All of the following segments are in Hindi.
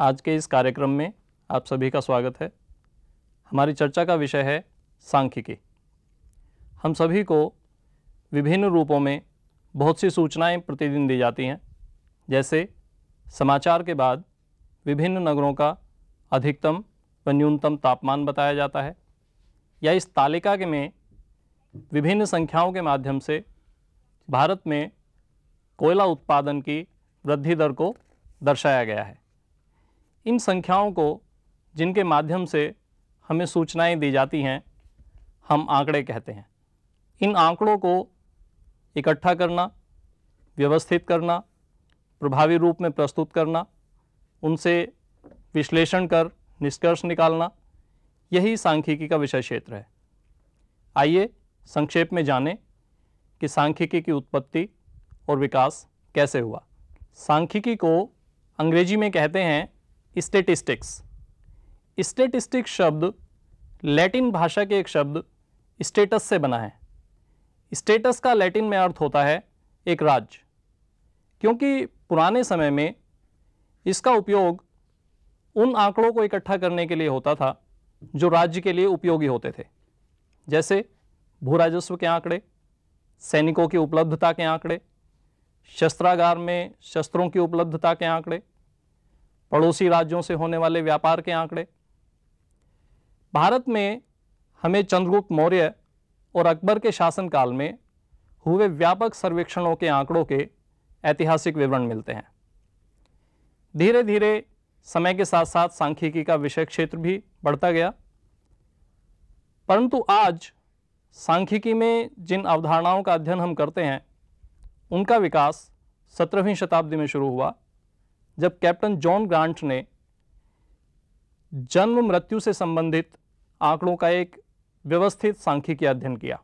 आज के इस कार्यक्रम में आप सभी का स्वागत है हमारी चर्चा का विषय है सांख्यिकी हम सभी को विभिन्न रूपों में बहुत सी सूचनाएं प्रतिदिन दी जाती हैं जैसे समाचार के बाद विभिन्न नगरों का अधिकतम व न्यूनतम तापमान बताया जाता है या इस तालिका के में विभिन्न संख्याओं के माध्यम से भारत में कोयला उत्पादन की वृद्धि दर को दर्शाया गया है इन संख्याओं को जिनके माध्यम से हमें सूचनाएं दी जाती हैं हम आंकड़े कहते हैं इन आंकड़ों को इकट्ठा करना व्यवस्थित करना प्रभावी रूप में प्रस्तुत करना उनसे विश्लेषण कर निष्कर्ष निकालना यही सांख्यिकी का विषय क्षेत्र है आइए संक्षेप में जानें कि सांख्यिकी की उत्पत्ति और विकास कैसे हुआ सांख्यिकी को अंग्रेजी में कहते हैं स्टेटिस्टिक्स स्टेटिस्टिक्स शब्द लैटिन भाषा के एक शब्द स्टेटस से बना है स्टेटस का लैटिन में अर्थ होता है एक राज्य क्योंकि पुराने समय में इसका उपयोग उन आंकड़ों को इकट्ठा करने के लिए होता था जो राज्य के लिए उपयोगी होते थे जैसे भू राजस्व के आंकड़े सैनिकों की उपलब्धता के आंकड़े शस्त्रागार में शस्त्रों की उपलब्धता के आंकड़े पड़ोसी राज्यों से होने वाले व्यापार के आंकड़े भारत में हमें चंद्रगुप्त मौर्य और अकबर के शासनकाल में हुए व्यापक सर्वेक्षणों के आंकड़ों के ऐतिहासिक विवरण मिलते हैं धीरे धीरे समय के साथ साथ सांख्यिकी का विषय क्षेत्र भी बढ़ता गया परंतु आज सांख्यिकी में जिन अवधारणाओं का अध्ययन हम करते हैं उनका विकास सत्रहवीं शताब्दी में शुरू हुआ जब कैप्टन जॉन ग्रांट ने जन्म मृत्यु से संबंधित आंकड़ों का एक व्यवस्थित सांख्यिकी अध्ययन किया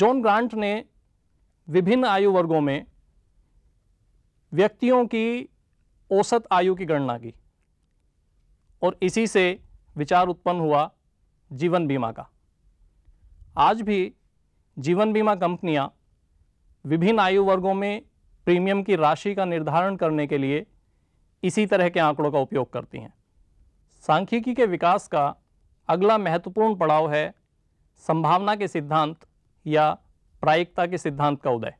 जॉन ग्रांट ने विभिन्न आयु वर्गों में व्यक्तियों की औसत आयु की गणना की और इसी से विचार उत्पन्न हुआ जीवन बीमा का आज भी जीवन बीमा कंपनियां विभिन्न आयु वर्गों में प्रीमियम की राशि का निर्धारण करने के लिए इसी तरह के आंकड़ों का उपयोग करती हैं सांख्यिकी के विकास का अगला महत्वपूर्ण पड़ाव है संभावना के सिद्धांत या प्रायिकता के सिद्धांत का उदय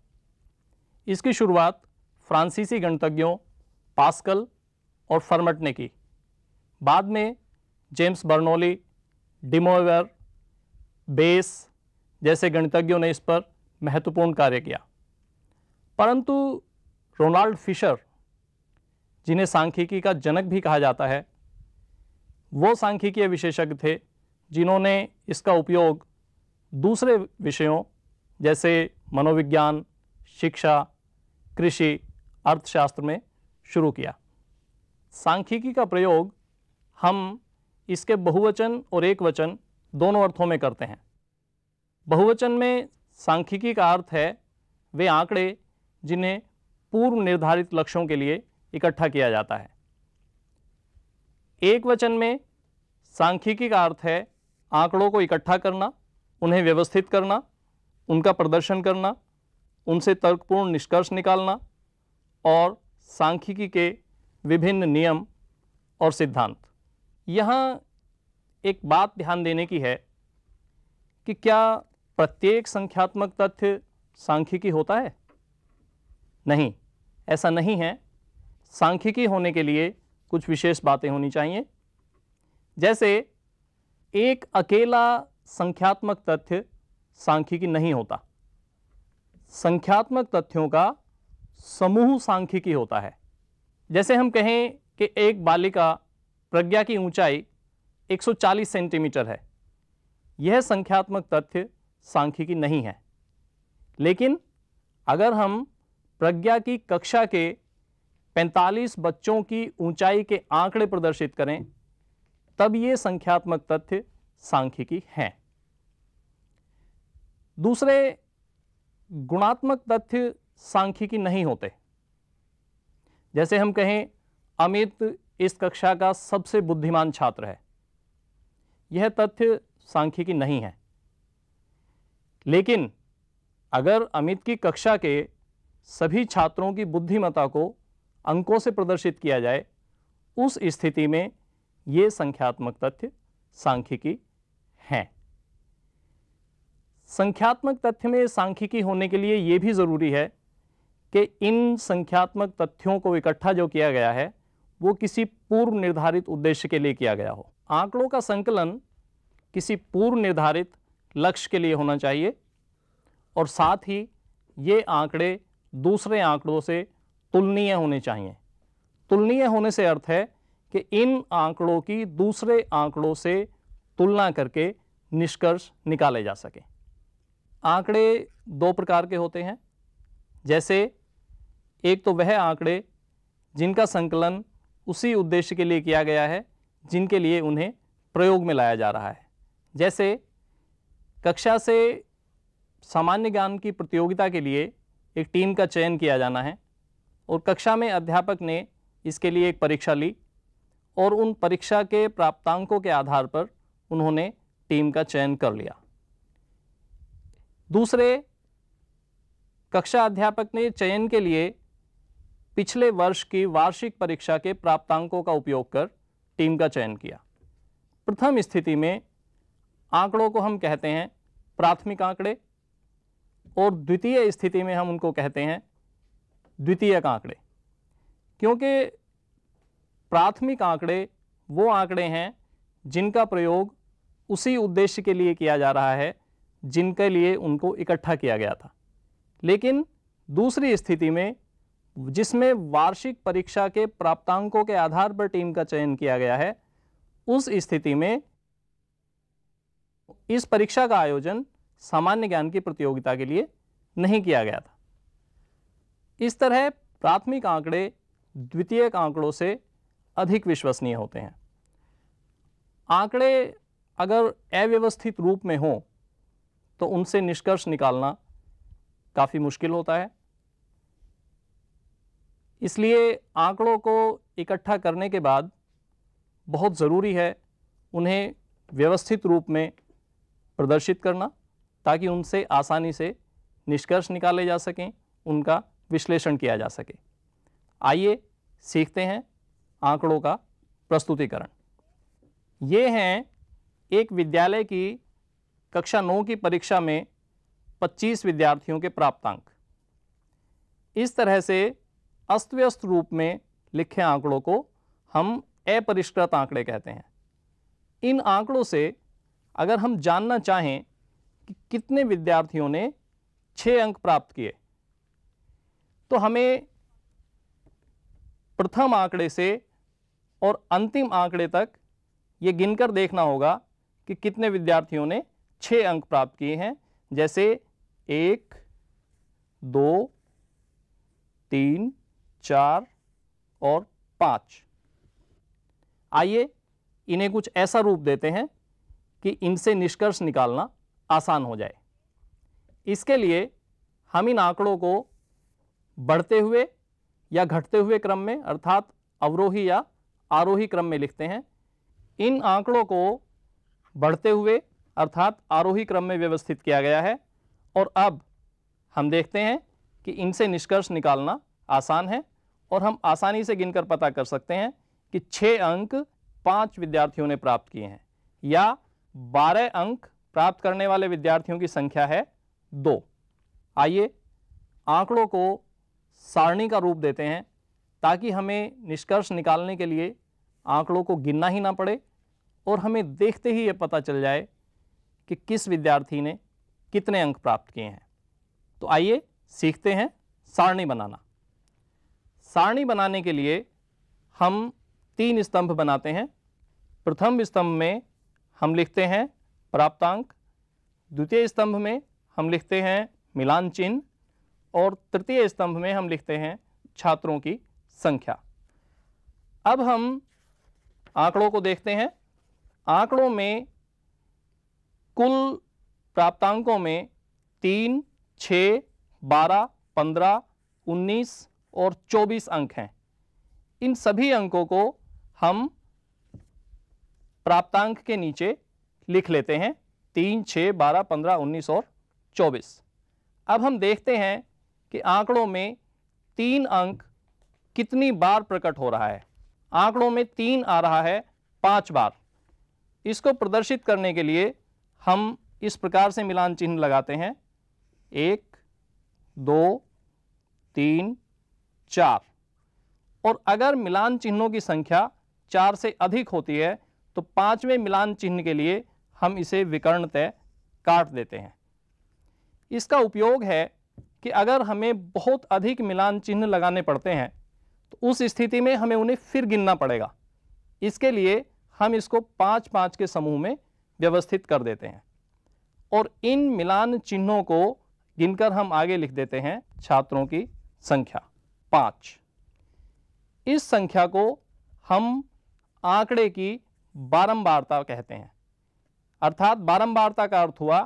इसकी शुरुआत फ्रांसीसी गणतज्ञों पास्कल और फर्मट ने की बाद में जेम्स बर्नोली डिमोवर बेस जैसे गणितज्ञों ने इस पर महत्वपूर्ण कार्य किया परंतु रोनाल्ड फिशर जिन्हें सांख्यिकी का जनक भी कहा जाता है वो सांख्यिकीय विशेषज्ञ थे जिन्होंने इसका उपयोग दूसरे विषयों जैसे मनोविज्ञान शिक्षा कृषि अर्थशास्त्र में शुरू किया सांख्यिकी का प्रयोग हम इसके बहुवचन और एक वचन दोनों अर्थों में करते हैं बहुवचन में सांख्यिकी का अर्थ है वे आंकड़े जिन्हें पूर्व निर्धारित लक्ष्यों के लिए इकट्ठा किया जाता है एक वचन में सांख्यिकी का अर्थ है आंकड़ों को इकट्ठा करना उन्हें व्यवस्थित करना उनका प्रदर्शन करना उनसे तर्कपूर्ण निष्कर्ष निकालना और सांख्यिकी के विभिन्न नियम और सिद्धांत यहाँ एक बात ध्यान देने की है कि क्या प्रत्येक संख्यात्मक तथ्य सांख्यिकी होता है नहीं ऐसा नहीं है सांख्यिकी होने के लिए कुछ विशेष बातें होनी चाहिए जैसे एक अकेला संख्यात्मक तथ्य सांख्यिकी नहीं होता संख्यात्मक तथ्यों का समूह सांख्यिकी होता है जैसे हम कहें कि एक बालिका प्रज्ञा की ऊंचाई 140 सेंटीमीटर है यह संख्यात्मक तथ्य सांख्यिकी नहीं है लेकिन अगर हम प्रज्ञा की कक्षा के 45 बच्चों की ऊंचाई के आंकड़े प्रदर्शित करें तब ये संख्यात्मक तथ्य सांख्यिकी हैं दूसरे गुणात्मक तथ्य सांख्यिकी नहीं होते जैसे हम कहें अमित इस कक्षा का सबसे बुद्धिमान छात्र है यह तथ्य सांख्यिकी नहीं है लेकिन अगर अमित की कक्षा के सभी छात्रों की बुद्धिमता को अंकों से प्रदर्शित किया जाए उस स्थिति में ये संख्यात्मक तथ्य सांख्यिकी हैं संख्यात्मक तथ्य में सांख्यिकी होने के लिए यह भी ज़रूरी है कि इन संख्यात्मक तथ्यों को इकट्ठा जो किया गया है वो किसी पूर्व निर्धारित उद्देश्य के लिए किया गया हो आंकड़ों का संकलन किसी पूर्व निर्धारित लक्ष्य के लिए होना चाहिए और साथ ही ये आंकड़े दूसरे आंकड़ों से तुलनीय होने चाहिए तुलनीय होने से अर्थ है कि इन आंकड़ों की दूसरे आंकड़ों से तुलना करके निष्कर्ष निकाले जा सके आंकड़े दो प्रकार के होते हैं जैसे एक तो वह आंकड़े जिनका संकलन उसी उद्देश्य के लिए किया गया है जिनके लिए उन्हें प्रयोग में लाया जा रहा है जैसे कक्षा से सामान्य ज्ञान की प्रतियोगिता के लिए एक टीम का चयन किया जाना है और कक्षा में अध्यापक ने इसके लिए एक परीक्षा ली और उन परीक्षा के प्राप्तांकों के आधार पर उन्होंने टीम का चयन कर लिया दूसरे कक्षा अध्यापक ने चयन के लिए पिछले वर्ष की वार्षिक परीक्षा के प्राप्तांकों का उपयोग कर टीम का चयन किया प्रथम स्थिति में आंकड़ों को हम कहते हैं प्राथमिक आंकड़े और द्वितीय स्थिति में हम उनको कहते हैं द्वितीय आंकड़े क्योंकि प्राथमिक आंकड़े वो आंकड़े हैं जिनका प्रयोग उसी उद्देश्य के लिए किया जा रहा है जिनके लिए उनको इकट्ठा किया गया था लेकिन दूसरी स्थिति में जिसमें वार्षिक परीक्षा के प्राप्तांकों के आधार पर टीम का चयन किया गया है उस स्थिति में इस परीक्षा का आयोजन सामान्य ज्ञान की प्रतियोगिता के लिए नहीं किया गया था इस तरह प्राथमिक आंकड़े द्वितीय आंकड़ों से अधिक विश्वसनीय होते हैं आंकड़े अगर अव्यवस्थित रूप में हो तो उनसे निष्कर्ष निकालना काफ़ी मुश्किल होता है इसलिए आंकड़ों को इकट्ठा करने के बाद बहुत ज़रूरी है उन्हें व्यवस्थित रूप में प्रदर्शित करना ताकि उनसे आसानी से निष्कर्ष निकाले जा सकें उनका विश्लेषण किया जा सके आइए सीखते हैं आंकड़ों का प्रस्तुतिकरण ये हैं एक विद्यालय की कक्षा नौ की परीक्षा में 25 विद्यार्थियों के प्राप्तांक इस तरह से अस्त व्यस्त रूप में लिखे आंकड़ों को हम अपरिष्कृत आंकड़े कहते हैं इन आंकड़ों से अगर हम जानना चाहें कि कितने विद्यार्थियों ने छः अंक प्राप्त किए तो हमें प्रथम आंकड़े से और अंतिम आंकड़े तक ये गिनकर देखना होगा कि कितने विद्यार्थियों ने छः अंक प्राप्त किए हैं जैसे एक दो तीन चार और पाँच आइए इन्हें कुछ ऐसा रूप देते हैं कि इनसे निष्कर्ष निकालना आसान हो जाए इसके लिए हम इन आंकड़ों को बढ़ते हुए या घटते हुए क्रम में अर्थात अवरोही या आरोही क्रम में लिखते हैं इन आंकड़ों को बढ़ते हुए अर्थात आरोही क्रम में व्यवस्थित किया गया है और अब हम देखते हैं कि इनसे निष्कर्ष निकालना आसान है और हम आसानी से गिनकर पता कर सकते हैं कि छः अंक पाँच विद्यार्थियों ने प्राप्त किए हैं या बारह अंक प्राप्त करने वाले विद्यार्थियों की संख्या है दो आइए आंकड़ों को सारणी का रूप देते हैं ताकि हमें निष्कर्ष निकालने के लिए आंकड़ों को गिनना ही ना पड़े और हमें देखते ही ये पता चल जाए कि किस विद्यार्थी ने कितने अंक प्राप्त किए हैं तो आइए सीखते हैं सारणी बनाना सारणी बनाने के लिए हम तीन स्तंभ बनाते हैं प्रथम स्तंभ में हम लिखते हैं प्राप्तांक द्वितीय स्तंभ में हम लिखते हैं मिलान चिन्ह और तृतीय स्तंभ में हम लिखते हैं छात्रों की संख्या अब हम आंकड़ों को देखते हैं आंकड़ों में कुल प्राप्तांकों में तीन छ बारह पंद्रह उन्नीस और 24 अंक हैं इन सभी अंकों को हम प्राप्तांक के नीचे लिख लेते हैं तीन छः बारह पंद्रह उन्नीस और चौबीस अब हम देखते हैं कि आंकड़ों में तीन अंक कितनी बार प्रकट हो रहा है आंकड़ों में तीन आ रहा है पांच बार इसको प्रदर्शित करने के लिए हम इस प्रकार से मिलान चिन्ह लगाते हैं एक दो तीन चार और अगर मिलान चिन्हों की संख्या चार से अधिक होती है तो पांचवें मिलान चिन्ह के लिए हम इसे विकर्ण तय काट देते हैं इसका उपयोग है कि अगर हमें बहुत अधिक मिलान चिन्ह लगाने पड़ते हैं तो उस स्थिति में हमें उन्हें फिर गिनना पड़ेगा इसके लिए हम इसको पाँच पाँच के समूह में व्यवस्थित कर देते हैं और इन मिलान चिन्हों को गिनकर हम आगे लिख देते हैं छात्रों की संख्या पाँच इस संख्या को हम आंकड़े की बारंबारता कहते हैं अर्थात बारंबारता का अर्थ हुआ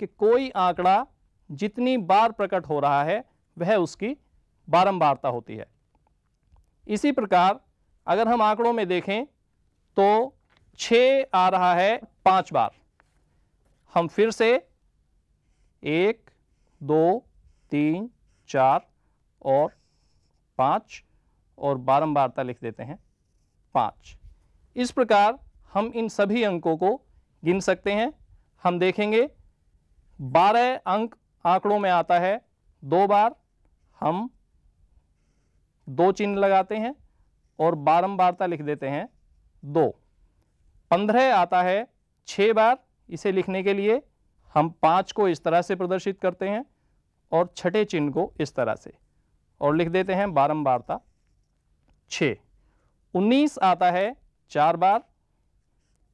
कि कोई आंकड़ा जितनी बार प्रकट हो रहा है वह उसकी बारंबारता होती है इसी प्रकार अगर हम आंकड़ों में देखें तो छ आ रहा है पाँच बार हम फिर से एक दो तीन चार और पाँच और बारंबारता लिख देते हैं पाँच इस प्रकार हम इन सभी अंकों को गिन सकते हैं हम देखेंगे बारह अंक आंकड़ों में आता है दो बार हम दो चिन्ह लगाते हैं और बारंबारता लिख देते हैं दो पंद्रह आता है छः बार इसे लिखने के लिए हम पाँच को इस तरह से प्रदर्शित करते हैं और छठे चिन्ह को इस तरह से और लिख देते हैं बारंबारता छः उन्नीस आता है चार बार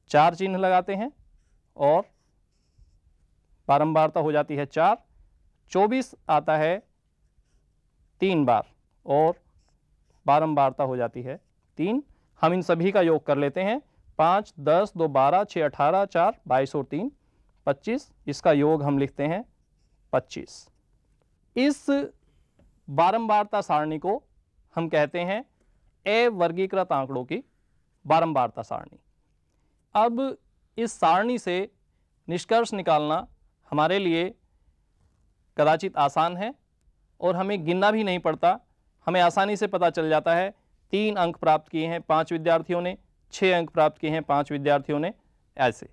चार चिन्ह लगाते हैं और बारंबारता हो जाती है चार चौबीस आता है तीन बार और बारंबारता हो जाती है तीन हम इन सभी का योग कर लेते हैं पाँच दस दो बारह छः अठारह चार बाईस और तीन पच्चीस इसका योग हम लिखते हैं पच्चीस इस बारंबारता सारणी को हम कहते हैं ए वर्गीकृत आंकड़ों की बारंबारता सारणी अब इस सारणी से निष्कर्ष निकालना हमारे लिए कदाचित आसान है और हमें गिनना भी नहीं पड़ता हमें आसानी से पता चल जाता है तीन अंक प्राप्त किए हैं पांच विद्यार्थियों ने छः अंक प्राप्त किए हैं पांच विद्यार्थियों ने ऐसे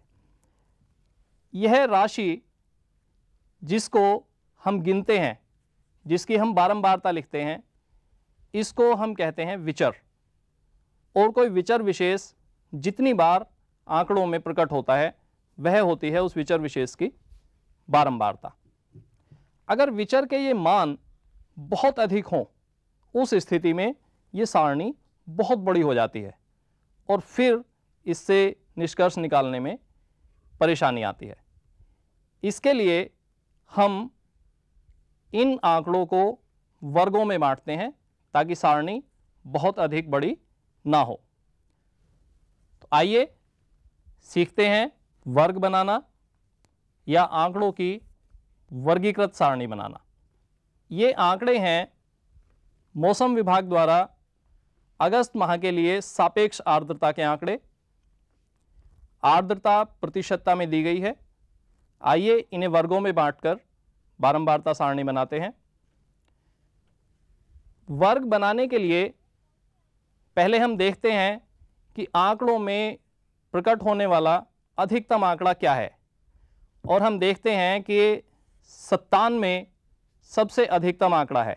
यह राशि जिसको हम गिनते हैं जिसकी हम बारंबारता लिखते हैं इसको हम कहते हैं विचर और कोई विचर विशेष जितनी बार आंकड़ों में प्रकट होता है वह होती है उस विचर विशेष की बारंबारता अगर विचर के ये मान बहुत अधिक हों उस स्थिति में ये सारणी बहुत बड़ी हो जाती है और फिर इससे निष्कर्ष निकालने में परेशानी आती है इसके लिए हम इन आंकड़ों को वर्गों में बांटते हैं ताकि सारणी बहुत अधिक बड़ी ना हो तो आइए सीखते हैं वर्ग बनाना या आंकड़ों की वर्गीकृत सारणी बनाना ये आंकड़े हैं मौसम विभाग द्वारा अगस्त माह के लिए सापेक्ष आर्द्रता के आंकड़े आर्द्रता प्रतिशतता में दी गई है आइए इन्हें वर्गों में बांटकर बारंबारता सारणी बनाते हैं वर्ग बनाने के लिए पहले हम देखते हैं कि आंकड़ों में प्रकट होने वाला अधिकतम आंकड़ा क्या है और हम देखते हैं कि सत्तान में सबसे अधिकतम आंकड़ा है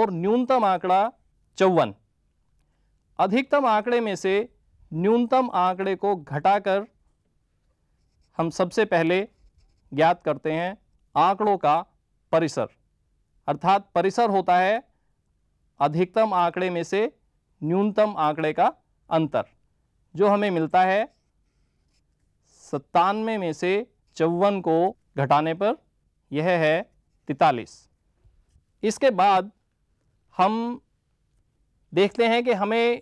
और न्यूनतम आंकड़ा चौवन अधिकतम आंकड़े में से न्यूनतम आंकड़े को घटाकर हम सबसे पहले ज्ञात करते हैं आंकड़ों का परिसर अर्थात परिसर होता है अधिकतम आंकड़े में से न्यूनतम आंकड़े का अंतर जो हमें मिलता है सत्तानवे में से चौवन को घटाने पर यह है तैतालीस इसके बाद हम देखते हैं कि हमें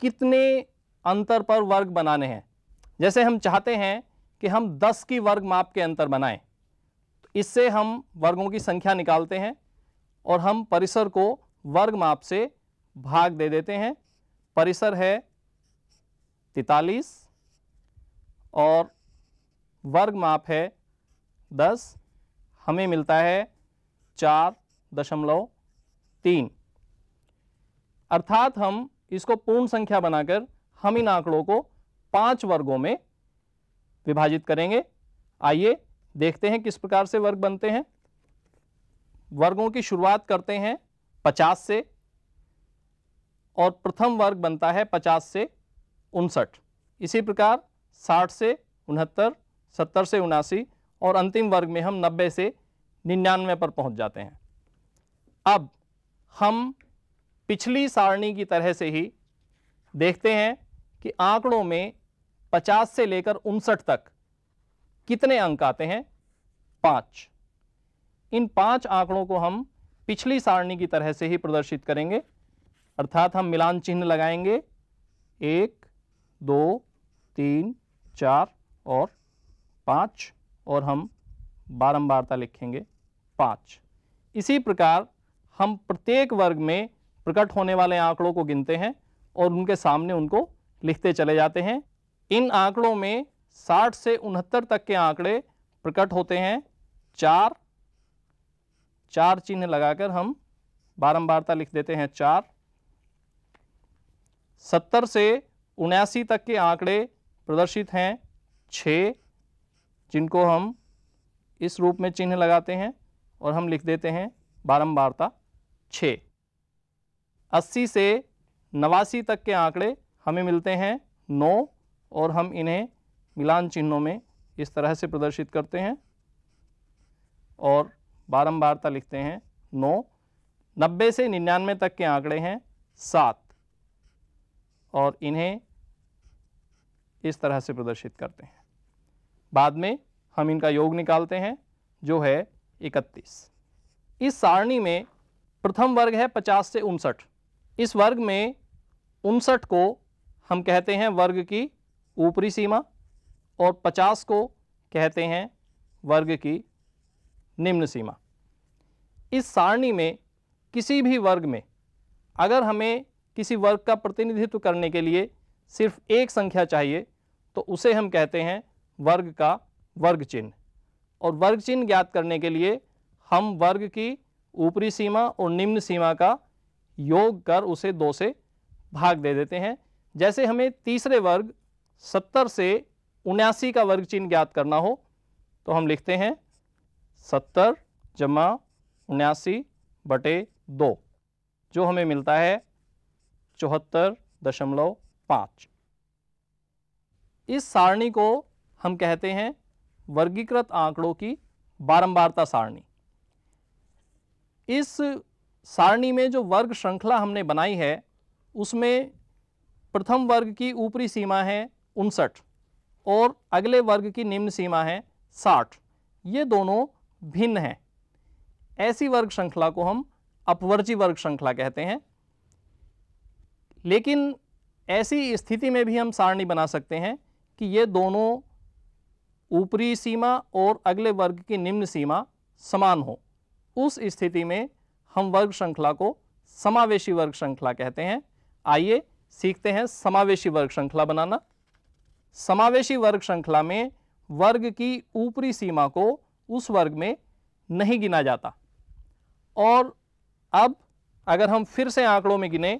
कितने अंतर पर वर्ग बनाने हैं जैसे हम चाहते हैं कि हम 10 की वर्ग माप के अंतर बनाएं इससे हम वर्गों की संख्या निकालते हैं और हम परिसर को वर्ग माप से भाग दे देते हैं परिसर है तैतालीस और वर्ग माप है दस हमें मिलता है चार दशमलव तीन अर्थात हम इसको पूर्ण संख्या बनाकर हम इन आंकड़ों को पांच वर्गों में विभाजित करेंगे आइए देखते हैं किस प्रकार से वर्ग बनते हैं वर्गों की शुरुआत करते हैं 50 से और प्रथम वर्ग बनता है 50 से उनसठ इसी प्रकार 60 से उनहत्तर 70 से उनासी और अंतिम वर्ग में हम 90 से निन्यानवे पर पहुंच जाते हैं अब हम पिछली सारणी की तरह से ही देखते हैं कि आंकड़ों में 50 से लेकर उनसठ तक कितने अंक आते हैं पांच इन पांच आंकड़ों को हम पिछली सारणी की तरह से ही प्रदर्शित करेंगे अर्थात हम मिलान चिन्ह लगाएंगे एक दो तीन चार और पाँच और हम बारंबारता लिखेंगे पाँच इसी प्रकार हम प्रत्येक वर्ग में प्रकट होने वाले आंकड़ों को गिनते हैं और उनके सामने उनको लिखते चले जाते हैं इन आंकड़ों में साठ से उनहत्तर तक के आंकड़े प्रकट होते हैं चार चार चिन्ह लगाकर हम बारंबारता लिख देते हैं चार सत्तर से उन्यासी तक के आंकड़े प्रदर्शित हैं छः जिनको हम इस रूप में चिन्ह लगाते हैं और हम लिख देते हैं बारंबारता छ अस्सी से नवासी तक के आंकड़े हमें मिलते हैं नौ और हम इन्हें मिलान चिन्हों में इस तरह से प्रदर्शित करते हैं और बारंबारता लिखते हैं नौ नब्बे से निन्यानवे तक के आंकड़े हैं सात और इन्हें इस तरह से प्रदर्शित करते हैं बाद में हम इनका योग निकालते हैं जो है इकतीस इस सारणी में प्रथम वर्ग है पचास से उनसठ इस वर्ग में उनसठ को हम कहते हैं वर्ग की ऊपरी सीमा और पचास को कहते हैं वर्ग की निम्न सीमा इस सारणी में किसी भी वर्ग में अगर हमें किसी वर्ग का प्रतिनिधित्व करने के लिए सिर्फ एक संख्या चाहिए तो उसे हम कहते हैं वर्ग का वर्ग चिन्ह और वर्ग चिन्ह ज्ञात करने के लिए हम वर्ग की ऊपरी सीमा और निम्न सीमा का योग कर उसे दो से भाग दे देते हैं जैसे हमें तीसरे वर्ग सत्तर से उन्यासी का वर्ग चिन्ह ज्ञात करना हो तो हम लिखते हैं सत्तर जमा उन्यासी बटे दो जो हमें मिलता है चौहत्तर दशमलव पाँच इस सारणी को हम कहते हैं वर्गीकृत आंकड़ों की बारंबारता सारणी इस सारणी में जो वर्ग श्रृंखला हमने बनाई है उसमें प्रथम वर्ग की ऊपरी सीमा है उनसठ और अगले वर्ग की निम्न सीमा है साठ ये दोनों भिन्न हैं ऐसी वर्ग श्रृंखला को हम अपवर्जी वर्ग श्रृंखला कहते हैं लेकिन ऐसी स्थिति में भी हम सारणी बना सकते हैं कि ये दोनों ऊपरी सीमा और अगले वर्ग की निम्न सीमा समान हो उस स्थिति में हम वर्ग श्रृंखला को समावेशी वर्ग श्रृंखला कहते हैं आइए सीखते हैं समावेशी वर्ग श्रृंखला बनाना समावेशी वर्ग श्रृंखला में वर्ग की ऊपरी सीमा को उस वर्ग में नहीं गिना जाता और अब अगर हम फिर से आंकड़ों में गिने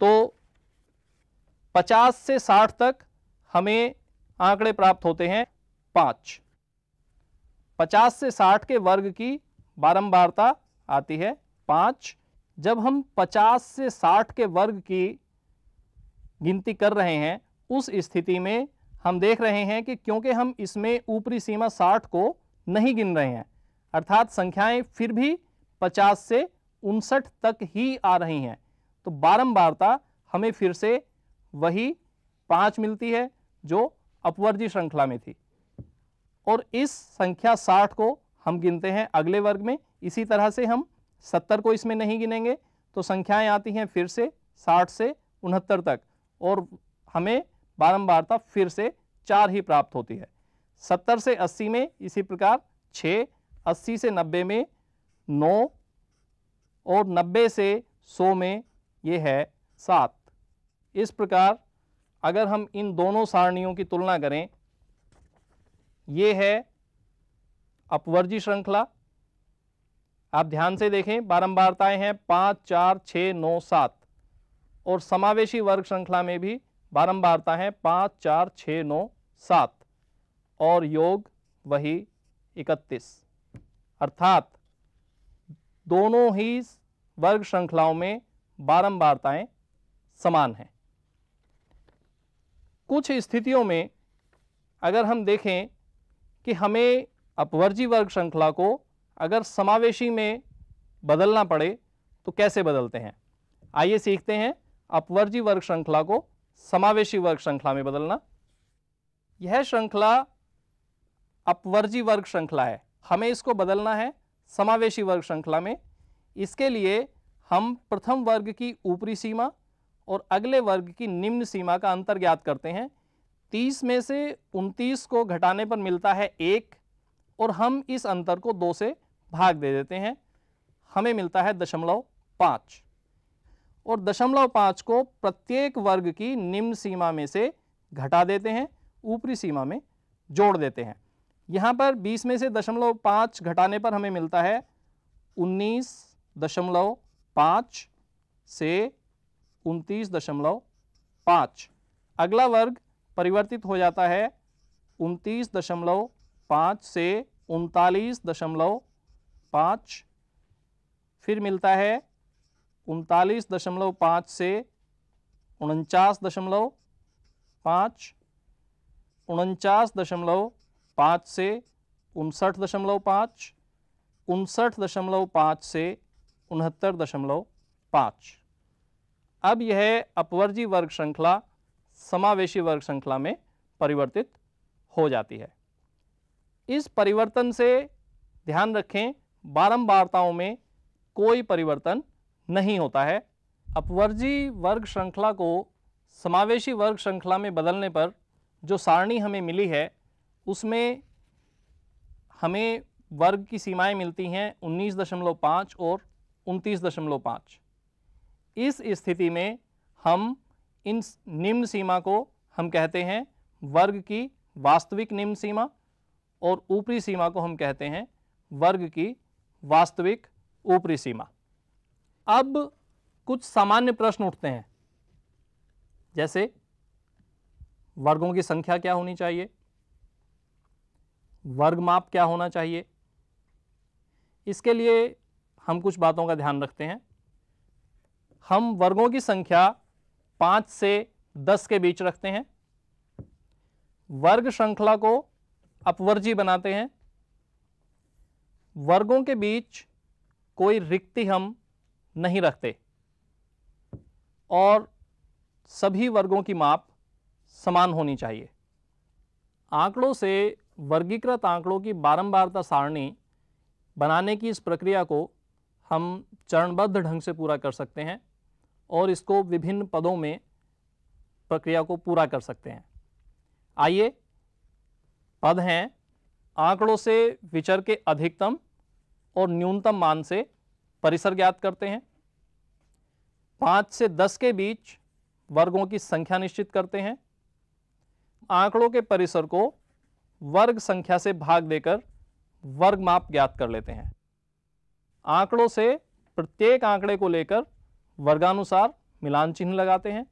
तो 50 से 60 तक हमें आंकड़े प्राप्त होते हैं पाँच 50 से 60 के वर्ग की बारंबारता आती है पाँच जब हम 50 से 60 के वर्ग की गिनती कर रहे हैं उस स्थिति में हम देख रहे हैं कि क्योंकि हम इसमें ऊपरी सीमा 60 को नहीं गिन रहे हैं अर्थात संख्याएं फिर भी 50 से उनसठ तक ही आ रही हैं तो बारंबारता हमें फिर से वही पाँच मिलती है जो अपवर्जी श्रृंखला में थी और इस संख्या 60 को हम गिनते हैं अगले वर्ग में इसी तरह से हम 70 को इसमें नहीं गिनेंगे तो संख्याएं आती हैं फिर से 60 से उनहत्तर तक और हमें बारंबारता फिर से चार ही प्राप्त होती है सत्तर से अस्सी में इसी प्रकार छः अस्सी से नब्बे में नौ और नब्बे से सौ में ये है सात इस प्रकार अगर हम इन दोनों सारणियों की तुलना करें ये है अपवर्जी श्रृंखला आप ध्यान से देखें बारंबारताएं हैं पाँच चार छः नौ सात और समावेशी वर्ग श्रृंखला में भी बारंबारता है पाँच चार छ नौ सात और योग वही इकतीस अर्थात दोनों ही वर्ग श्रृंखलाओं में बारंबारताएं समान हैं कुछ स्थितियों में अगर हम देखें कि हमें अपवर्जी वर्ग श्रृंखला को अगर समावेशी में बदलना पड़े तो कैसे बदलते हैं आइए सीखते हैं अपवर्जी वर्ग श्रृंखला को समावेशी वर्ग श्रृंखला में बदलना यह श्रृंखला अपवर्जी वर्ग श्रृंखला है हमें इसको बदलना है समावेशी वर्ग श्रृंखला में इसके लिए हम प्रथम वर्ग की ऊपरी सीमा और अगले वर्ग की निम्न सीमा का अंतर ज्ञात करते हैं 30 में से 29 को घटाने पर मिलता है एक और हम इस अंतर को दो से भाग दे देते हैं हमें मिलता है दशमलव पाँच और दशमलव पाँच को प्रत्येक वर्ग की निम्न सीमा में से घटा देते हैं ऊपरी सीमा में जोड़ देते हैं यहाँ पर बीस में से दशमलव पाँच घटाने पर हमें मिलता है उन्नीस दशमलव पाँच से उनतीस दशमलव पाँच अगला वर्ग परिवर्तित हो जाता है उनतीस दशमलव पाँच से उनतालीस दशमलव पाँच फिर मिलता है उनतालीस दशमलव पाँच से उनचास दशमलव पाँच उनचास दशमलव पाँच से उनसठ दशमलव पाँच उनसठ दशमलव पाँच से उनहत्तर दशमलव पाँच अब यह अपवर्जी वर्ग श्रृंखला समावेशी वर्ग श्रृंखला में परिवर्तित हो जाती है इस परिवर्तन से ध्यान रखें बारंबारताओं में कोई परिवर्तन नहीं होता है अपवर्जी वर्ग श्रृंखला को समावेशी वर्ग श्रृंखला में बदलने पर जो सारणी हमें मिली है उसमें हमें वर्ग की सीमाएं मिलती हैं 19.5 और 29.5 इस स्थिति में हम इन निम्न सीमा को हम कहते हैं वर्ग की वास्तविक निम्न सीमा और ऊपरी सीमा को हम कहते हैं वर्ग की वास्तविक ऊपरी सीमा अब कुछ सामान्य प्रश्न उठते हैं जैसे वर्गों की संख्या क्या होनी चाहिए वर्ग माप क्या होना चाहिए इसके लिए हम कुछ बातों का ध्यान रखते हैं हम वर्गों की संख्या पाँच से दस के बीच रखते हैं वर्ग श्रृंखला को अपवर्जी बनाते हैं वर्गों के बीच कोई रिक्ति हम नहीं रखते और सभी वर्गों की माप समान होनी चाहिए आंकड़ों से वर्गीकृत आंकड़ों की बारंबारता सारणी बनाने की इस प्रक्रिया को हम चरणबद्ध ढंग से पूरा कर सकते हैं और इसको विभिन्न पदों में प्रक्रिया को पूरा कर सकते हैं आइए पद हैं आंकड़ों से विचर के अधिकतम और न्यूनतम मान से परिसर ज्ञात करते हैं पाँच से दस के बीच वर्गों की संख्या निश्चित करते हैं आंकड़ों के परिसर को वर्ग संख्या से भाग देकर वर्ग माप ज्ञात कर लेते हैं आंकड़ों से प्रत्येक आंकड़े को लेकर वर्गानुसार मिलान चिन्ह लगाते हैं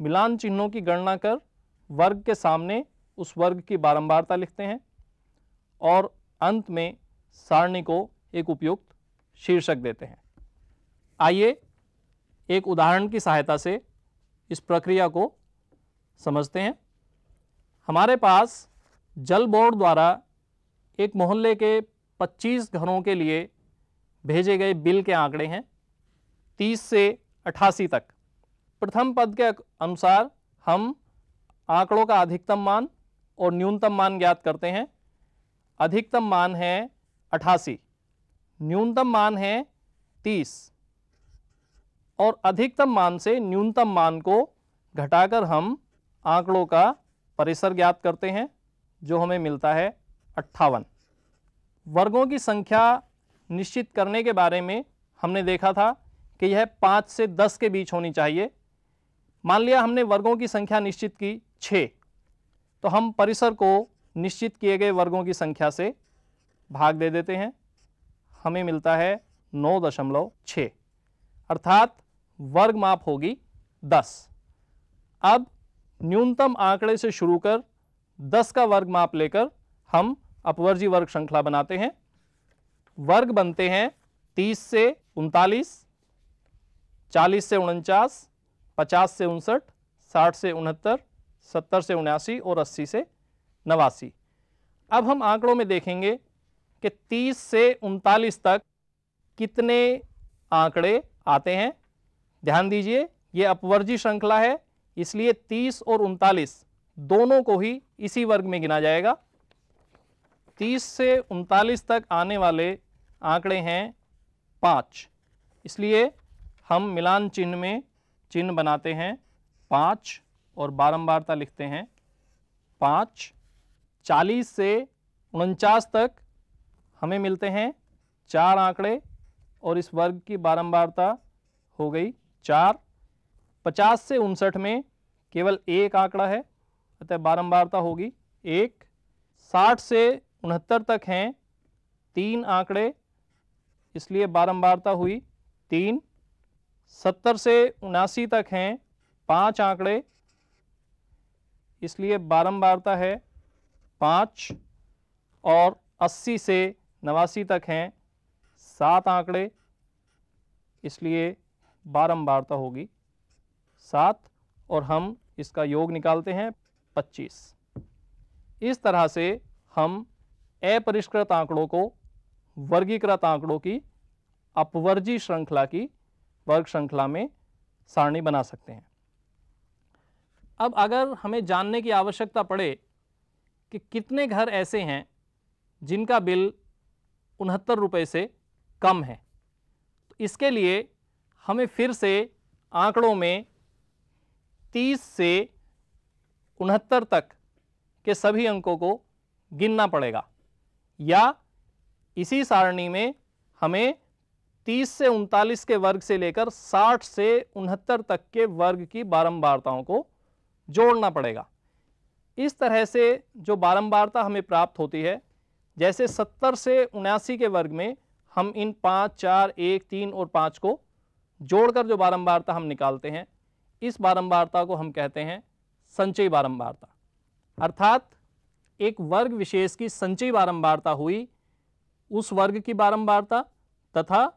मिलान चिन्हों की गणना कर वर्ग के सामने उस वर्ग की बारंबारता लिखते हैं और अंत में सारणी को एक उपयुक्त शीर्षक देते हैं आइए एक उदाहरण की सहायता से इस प्रक्रिया को समझते हैं हमारे पास जल बोर्ड द्वारा एक मोहल्ले के 25 घरों के लिए भेजे गए बिल के आंकड़े हैं 30 से 88 तक प्रथम पद के अनुसार हम आंकड़ों का अधिकतम मान और न्यूनतम मान ज्ञात करते हैं अधिकतम मान है अठासी न्यूनतम मान है तीस और अधिकतम मान से न्यूनतम मान को घटाकर हम आंकड़ों का परिसर ज्ञात करते हैं जो हमें मिलता है अट्ठावन वर्गों की संख्या निश्चित करने के बारे में हमने देखा था कि यह पाँच से दस के बीच होनी चाहिए मान लिया हमने वर्गों की संख्या निश्चित की छः तो हम परिसर को निश्चित किए गए वर्गों की संख्या से भाग दे देते हैं हमें मिलता है नौ दशमलव छ अर्थात वर्ग माप होगी दस अब न्यूनतम आंकड़े से शुरू कर दस का वर्ग माप लेकर हम अपवर्जी वर्ग श्रृंखला बनाते हैं वर्ग बनते हैं तीस से उनतालीस चालीस से उनचास पचास से उनसठ साठ से उनहत्तर सत्तर से उन्यासी और अस्सी से नवासी अब हम आंकड़ों में देखेंगे कि 30 से उनतालीस तक कितने आंकड़े आते हैं ध्यान दीजिए ये अपवर्जी श्रृंखला है इसलिए 30 और उनतालीस दोनों को ही इसी वर्ग में गिना जाएगा 30 से उनतालीस तक आने वाले आंकड़े हैं पाँच इसलिए हम मिलान चिन्ह में चिन्ह बनाते हैं पाँच और बारंबारता लिखते हैं पाँच चालीस से उनचास तक हमें मिलते हैं चार आंकड़े और इस वर्ग की बारंबारता हो गई चार पचास से उनसठ में केवल एक आंकड़ा है अतः बारंबारता होगी एक साठ से उनहत्तर तक हैं तीन आंकड़े इसलिए बारंबारता हुई तीन सत्तर से उनासी तक हैं पांच आंकड़े इसलिए बारंबारता है पाँच और अस्सी से नवासी तक हैं सात आंकड़े इसलिए बारंबारता होगी सात और हम इसका योग निकालते हैं पच्चीस इस तरह से हम अपरिष्कृत आंकड़ों को वर्गीकृत आंकड़ों की अपवर्जी श्रृंखला की वर्ग श्रृंखला में सारणी बना सकते हैं अब अगर हमें जानने की आवश्यकता पड़े कि कितने घर ऐसे हैं जिनका बिल उनहत्तर रुपये से कम है तो इसके लिए हमें फिर से आंकड़ों में तीस से उनहत्तर तक के सभी अंकों को गिनना पड़ेगा या इसी सारणी में हमें 30 से उनतालीस के वर्ग से लेकर 60 से उनहत्तर तक के वर्ग की बारंबारताओं को जोड़ना पड़ेगा इस तरह से जो बारंबारता हमें प्राप्त होती है जैसे सत्तर से उन्यासी के वर्ग में हम इन पाँच चार एक तीन और पाँच को जोड़कर जो बारंबारता हम निकालते हैं इस बारंबारता को हम कहते हैं संचयी बारंबारता अर्थात एक वर्ग विशेष की संचयी बारंबारता हुई उस वर्ग की बारंबारता तथा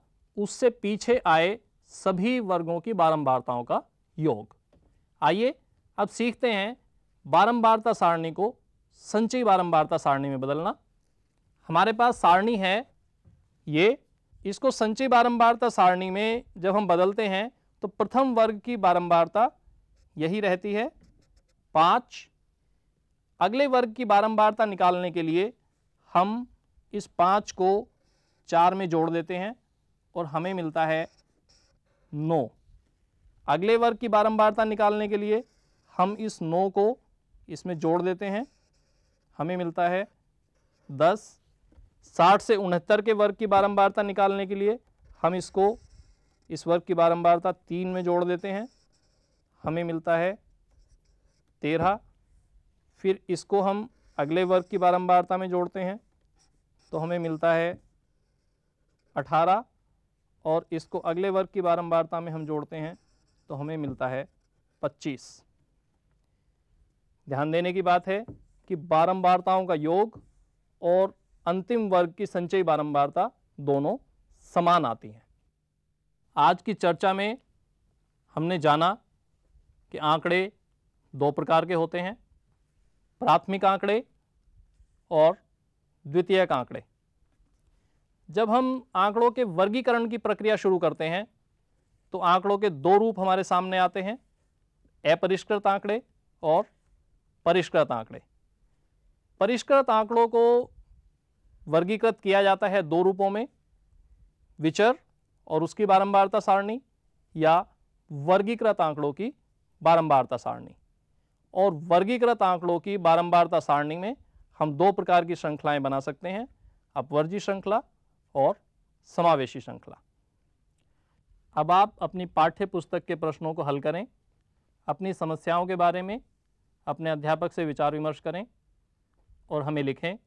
उससे पीछे आए सभी वर्गों की बारंबारताओं का योग आइए अब सीखते हैं बारंबारता सारणी को संचयी बारंबारता सारणी में बदलना हमारे पास सारणी है ये इसको संचय बारंबारता सारणी में जब हम बदलते हैं तो प्रथम वर्ग की बारंबारता यही रहती है पाँच अगले वर्ग की बारंबारता निकालने के लिए हम इस पाँच को चार में जोड़ देते हैं और हमें मिलता है नौ अगले वर्ग की बारंबारता निकालने के लिए हम इस नौ को इसमें जोड़ देते हैं हमें मिलता है दस साठ से उनहत्तर के वर्ग की बारंबारता निकालने के लिए हम इसको इस वर्ग की बारंबारता तीन में जोड़ देते हैं हमें मिलता है तेरह फिर इसको हम अगले वर्ग की बारंबारता में जोड़ते हैं तो हमें मिलता है अठारह और इसको अगले वर्ग की बारंबारता में हम जोड़ते हैं तो हमें मिलता है पच्चीस ध्यान देने की बात है कि बारंबारताओं का योग और अंतिम वर्ग की संचयी बारंबारता दोनों समान आती हैं आज की चर्चा में हमने जाना कि आंकड़े दो प्रकार के होते हैं प्राथमिक आंकड़े और द्वितीयक आंकड़े जब हम आंकड़ों के वर्गीकरण की प्रक्रिया शुरू करते हैं तो आंकड़ों के दो रूप हमारे सामने आते हैं अपरिष्कृत आंकड़े और परिष्कृत आंकड़े परिष्कृत आंकड़ों को वर्गीकृत किया जाता है दो रूपों में विचर और उसकी बारंबारता सारणी या वर्गीकृत आंकड़ों की बारंबारता सारणी और वर्गीकृत आंकड़ों की बारंबारता सारणी में हम दो प्रकार की श्रृंखलाएं बना सकते हैं अपवर्जी श्रृंखला और समावेशी श्रृंखला अब आप अपनी पाठ्य पुस्तक के प्रश्नों को हल करें अपनी समस्याओं के बारे में अपने अध्यापक से विचार विमर्श करें और हमें लिखें